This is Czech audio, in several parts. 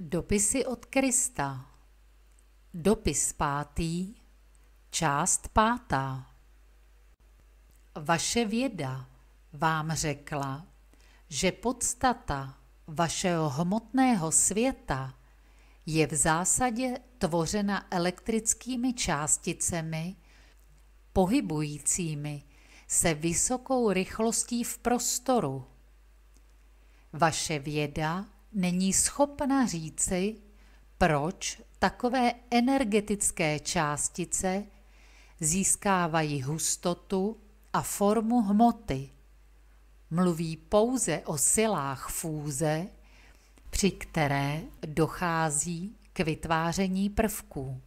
Dopisy od Krista Dopis pátý Část pátá Vaše věda vám řekla, že podstata vašeho hmotného světa je v zásadě tvořena elektrickými částicemi, pohybujícími se vysokou rychlostí v prostoru. Vaše věda není schopna říci, proč takové energetické částice získávají hustotu a formu hmoty. Mluví pouze o silách fúze, při které dochází k vytváření prvků.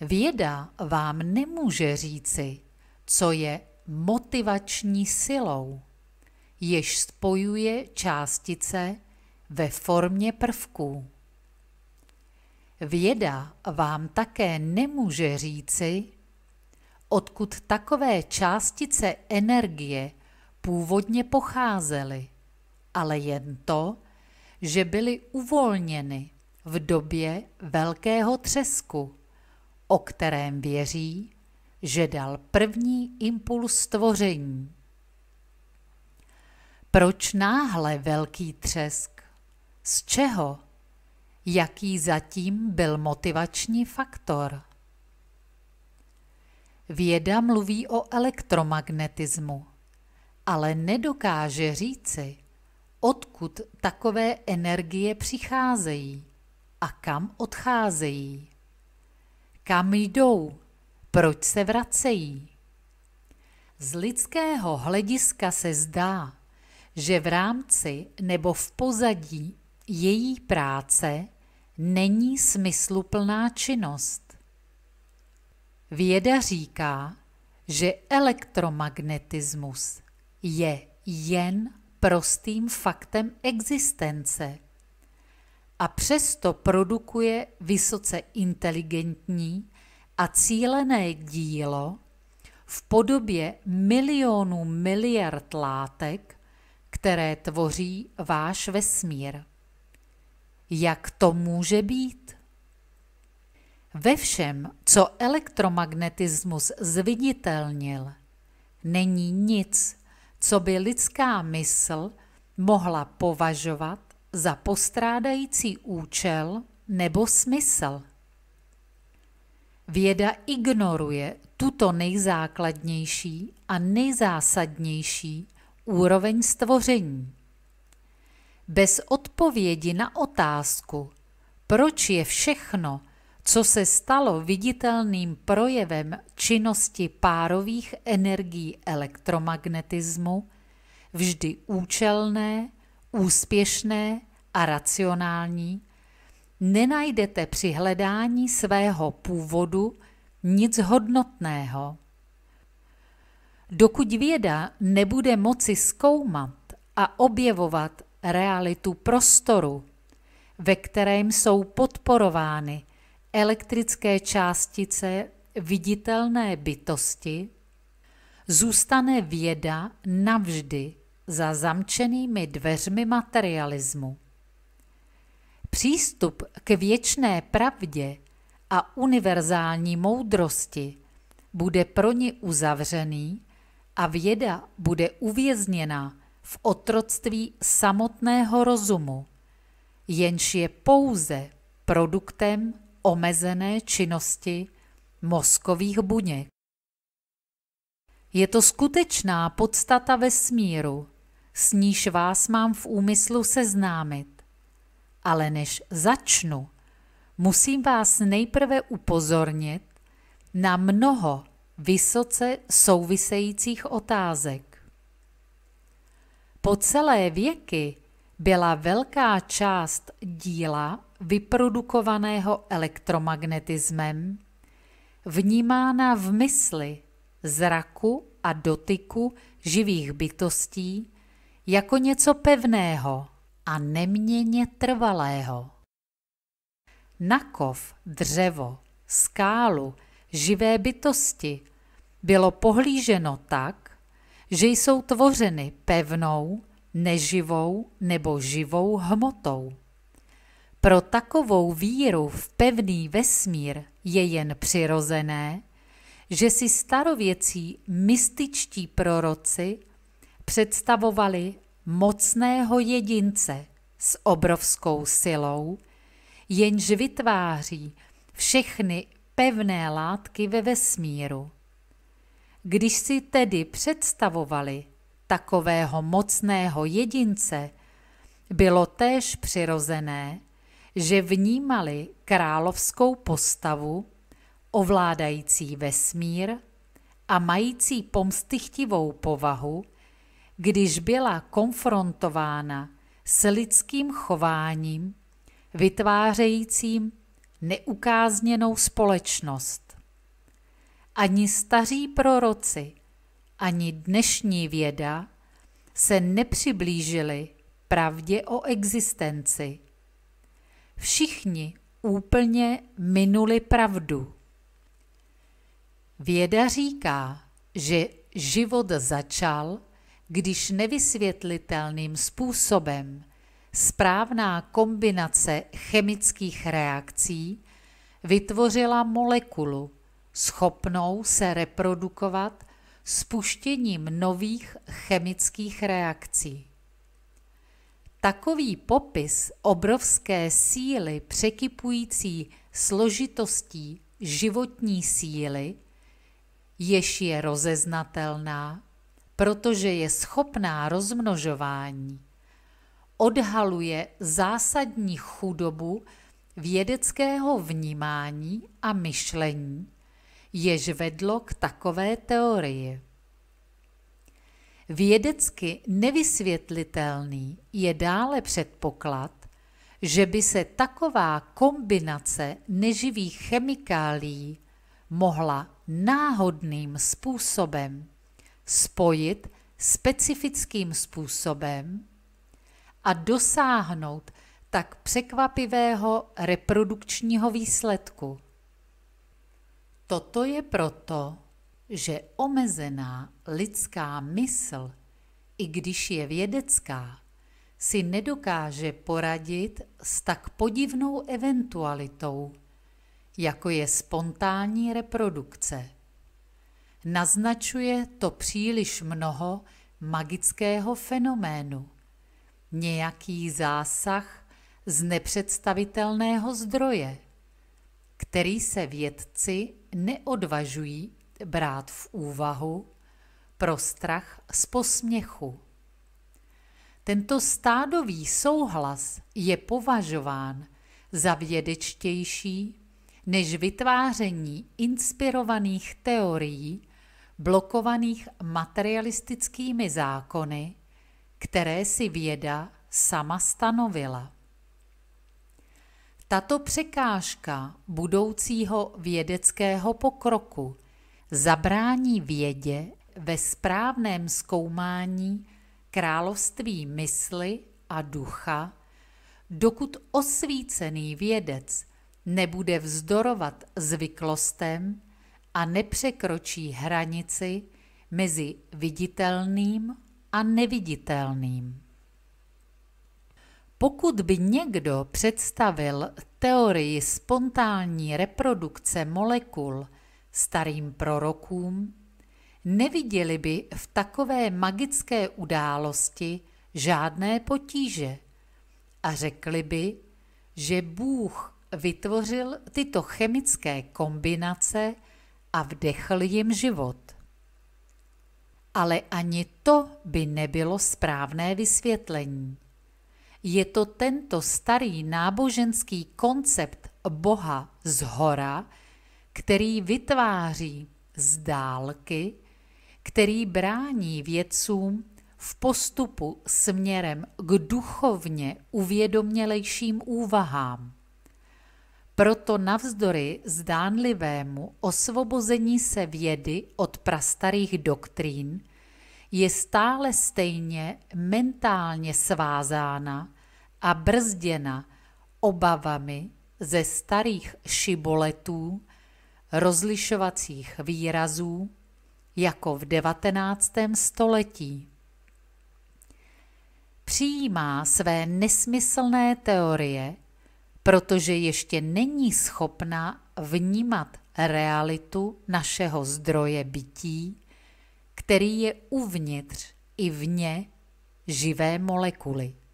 Věda vám nemůže říci, co je motivační silou, jež spojuje částice ve formě prvků. Věda vám také nemůže říci, odkud takové částice energie původně pocházely, ale jen to, že byly uvolněny v době velkého třesku, o kterém věří, že dal první impuls stvoření. Proč náhle velký třesk? Z čeho? Jaký zatím byl motivační faktor? Věda mluví o elektromagnetismu, ale nedokáže říci, odkud takové energie přicházejí a kam odcházejí. Kam jdou? Proč se vracejí? Z lidského hlediska se zdá, že v rámci nebo v pozadí její práce není smysluplná činnost. Věda říká, že elektromagnetismus je jen prostým faktem existence a přesto produkuje vysoce inteligentní a cílené dílo v podobě milionů miliard látek, které tvoří váš vesmír. Jak to může být? Ve všem, co elektromagnetismus zviditelnil, není nic, co by lidská mysl mohla považovat za postrádající účel nebo smysl. Věda ignoruje tuto nejzákladnější a nejzásadnější úroveň stvoření bez odpovědi na otázku, proč je všechno, co se stalo viditelným projevem činnosti párových energií elektromagnetismu, vždy účelné, úspěšné a racionální, nenajdete při hledání svého původu nic hodnotného. Dokud věda nebude moci zkoumat a objevovat realitu prostoru, ve kterém jsou podporovány elektrické částice viditelné bytosti, zůstane věda navždy za zamčenými dveřmi materialismu. Přístup k věčné pravdě a univerzální moudrosti bude pro ně uzavřený a věda bude uvězněna v otroctví samotného rozumu, jenž je pouze produktem omezené činnosti mozkových buněk. Je to skutečná podstata vesmíru, s níž vás mám v úmyslu seznámit. Ale než začnu, musím vás nejprve upozornit na mnoho vysoce souvisejících otázek. Po celé věky byla velká část díla vyprodukovaného elektromagnetismem vnímána v mysli, zraku a dotyku živých bytostí jako něco pevného a neměně trvalého. Nakov, dřevo, skálu, živé bytosti bylo pohlíženo tak, že jsou tvořeny pevnou, neživou nebo živou hmotou. Pro takovou víru v pevný vesmír je jen přirozené, že si starověcí mystičtí proroci představovali mocného jedince s obrovskou silou, jenž vytváří všechny pevné látky ve vesmíru. Když si tedy představovali takového mocného jedince, bylo též přirozené, že vnímali královskou postavu ovládající vesmír a mající pomstychtivou povahu, když byla konfrontována s lidským chováním, vytvářejícím neukázněnou společnost ani staří proroci, ani dnešní věda se nepřiblížili pravdě o existenci. Všichni úplně minuli pravdu. Věda říká, že život začal, když nevysvětlitelným způsobem správná kombinace chemických reakcí vytvořila molekulu – schopnou se reprodukovat spuštěním nových chemických reakcí. Takový popis obrovské síly překypující složitostí životní síly, jež je rozeznatelná, protože je schopná rozmnožování, odhaluje zásadní chudobu vědeckého vnímání a myšlení jež vedlo k takové teorii. Vědecky nevysvětlitelný je dále předpoklad, že by se taková kombinace neživých chemikálií mohla náhodným způsobem spojit specifickým způsobem a dosáhnout tak překvapivého reprodukčního výsledku. Toto je proto, že omezená lidská mysl, i když je vědecká, si nedokáže poradit s tak podivnou eventualitou, jako je spontánní reprodukce. Naznačuje to příliš mnoho magického fenoménu. Nějaký zásah z nepředstavitelného zdroje – který se vědci neodvažují brát v úvahu pro strach z posměchu. Tento stádový souhlas je považován za vědečtější než vytváření inspirovaných teorií blokovaných materialistickými zákony, které si věda sama stanovila. Tato překážka budoucího vědeckého pokroku zabrání vědě ve správném zkoumání království mysli a ducha, dokud osvícený vědec nebude vzdorovat zvyklostem a nepřekročí hranici mezi viditelným a neviditelným. Pokud by někdo představil teorii spontánní reprodukce molekul starým prorokům, neviděli by v takové magické události žádné potíže a řekli by, že Bůh vytvořil tyto chemické kombinace a vdechl jim život. Ale ani to by nebylo správné vysvětlení je to tento starý náboženský koncept Boha z hora, který vytváří z dálky, který brání vědcům v postupu směrem k duchovně uvědomělejším úvahám. Proto navzdory zdánlivému osvobození se vědy od prastarých doktrín – je stále stejně mentálně svázána a brzděna obavami ze starých šiboletů, rozlišovacích výrazů, jako v 19. století. Přijímá své nesmyslné teorie, protože ještě není schopna vnímat realitu našeho zdroje bytí, který je uvnitř i vně živé molekuly.